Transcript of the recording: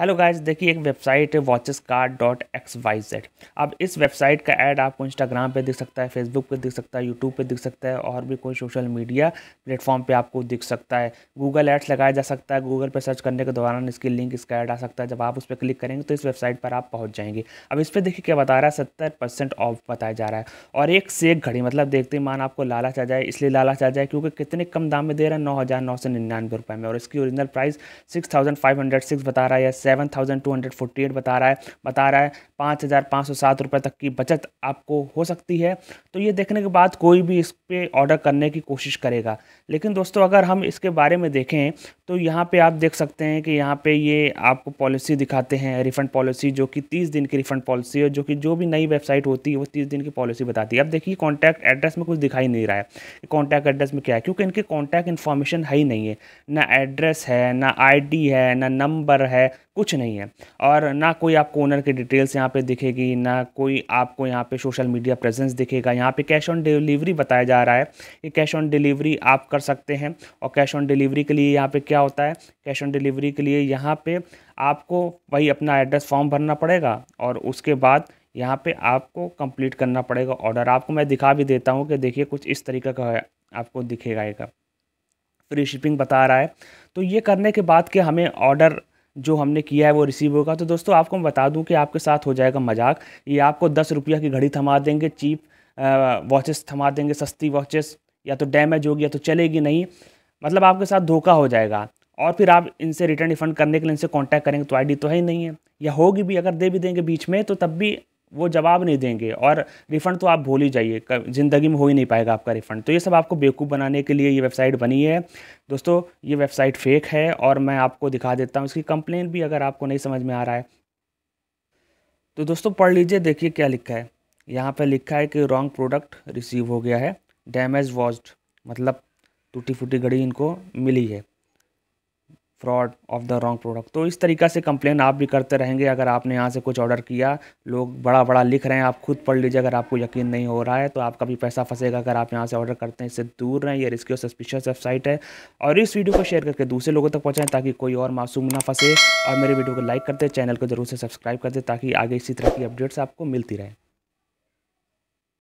hello guys देखिए एक website है watches card dot X Y Z अब इस वेबसाइट का ऐड आपको इंस्टाग्राम पे दिख सकता है फेसबुक पे दिख सकता है यूट्यूब पे दिख सकता है और भी कोई सोशल मीडिया प्लेटफॉर्म पे आपको दिख सकता है गूगल एड्स लगाया जा सकता है गूगल पे सर्च करने के दौरान इसकी लिंक इसका ऐड आ सकता है जब आप उस पर क्लिक करेंगे तो इस वेबसाइट पर आप पहुँच जाएंगे अब इस पर देखिए क्या बता रहा है सत्तर ऑफ बताया जा रहा है और एक से एक घड़ी मतलब देखते ही मान आपको लालच आ जाए इसलिए लालच आ जाए क्योंकि कितने कम दाम में दे रहा है नौ में और इसकी ओरिजिनल प्राइस सिक्स बता रहा है seven thousand two hundred forty eight बता रहा है बता रहा है पाँच हज़ार पाँच सौ सात रुपये तक की बचत आपको हो सकती है तो ये देखने के बाद कोई भी इस पर ऑर्डर करने की कोशिश करेगा लेकिन दोस्तों अगर हम इसके बारे में देखें तो यहाँ पे आप देख सकते हैं कि यहाँ पे ये आपको पॉलिसी दिखाते हैं रिफ़ंड पॉलिसी जो कि तीस दिन की रिफ़ंड पॉलिसी है जो कि जो भी नई वेबसाइट होती है वो तीस दिन की पॉलिसी बताती है अब देखिए कॉन्टैक्ट एड्रेस में कुछ दिखाई नहीं रहा है कॉन्टैक्ट एड्रेस में क्या है क्योंकि इनके कॉन्टैक्ट इन्फॉर्मेशन है ही नहीं है ना एड्रेस है ना आई है ना नंबर है कुछ नहीं है और ना कोई आपको ओनर की डिटेल्स यहाँ पे दिखेगी ना कोई आपको यहाँ पे सोशल मीडिया प्रेजेंस दिखेगा यहाँ पे कैश ऑन डिलीवरी बताया जा रहा है कि कैश ऑन डिलीवरी आप कर सकते हैं और कैश ऑन डिलीवरी के लिए यहाँ पे क्या होता है कैश ऑन डिलीवरी के लिए यहाँ पे आपको वही अपना एड्रेस फॉर्म भरना पड़ेगा और उसके बाद यहाँ पर आपको कंप्लीट करना पड़ेगा ऑर्डर आपको मैं दिखा भी देता हूँ कि देखिए कुछ इस तरीके का है आपको दिखेगा फ्री शिपिंग बता रहा है तो ये करने के बाद कि हमें ऑर्डर जो हमने किया है वो रिसीव होगा तो दोस्तों आपको मैं बता दूं कि आपके साथ हो जाएगा मजाक ये आपको दस रुपया की घड़ी थमा देंगे चीप वॉचेस थमा देंगे सस्ती वॉचेस या तो डैमेज होगी या तो चलेगी नहीं मतलब आपके साथ धोखा हो जाएगा और फिर आप इनसे रिटर्न रिफंड करने के लिए इनसे कॉन्टैक्ट करेंगे तो आई तो है ही नहीं है या होगी भी अगर दे भी देंगे बीच में तो तब भी वो जवाब नहीं देंगे और रिफ़ंड तो आप भूल ही जाइए ज़िंदगी में हो ही नहीं पाएगा आपका रिफ़ंड तो ये सब आपको बेवकूफ़ बनाने के लिए ये वेबसाइट बनी है दोस्तों ये वेबसाइट फेक है और मैं आपको दिखा देता हूँ इसकी कंप्लेन भी अगर आपको नहीं समझ में आ रहा है तो दोस्तों पढ़ लीजिए देखिए क्या लिखा है यहाँ पर लिखा है कि रॉन्ग प्रोडक्ट रिसीव हो गया है डैमेज वॉज्ड मतलब टूटी फूटी घड़ी इनको मिली है fraud of the wrong product तो इस तरीका से कंप्लेन आप भी करते रहेंगे अगर आपने यहाँ से कुछ ऑर्डर किया लोग बड़ा बड़ा लिख रहे हैं आप खुद पढ़ लीजिए अगर आपको यकीन नहीं हो रहा है तो आपका भी पैसा फंसेगा अगर आप यहाँ से ऑर्डर करते हैं इससे दूर रहें ये रिस्की और सस्पिशियस वेबसाइट है और इस वीडियो को शेयर करके दूसरे लोगों तक पहुँचाएँ ताकि कोई और मासूम ना फंसे और मेरे वीडियो को लाइक करते चैनल को जरूर से सब्सक्राइब करते ताकि आगे इसी तरह की अपडेट्स आपको मिलती रहे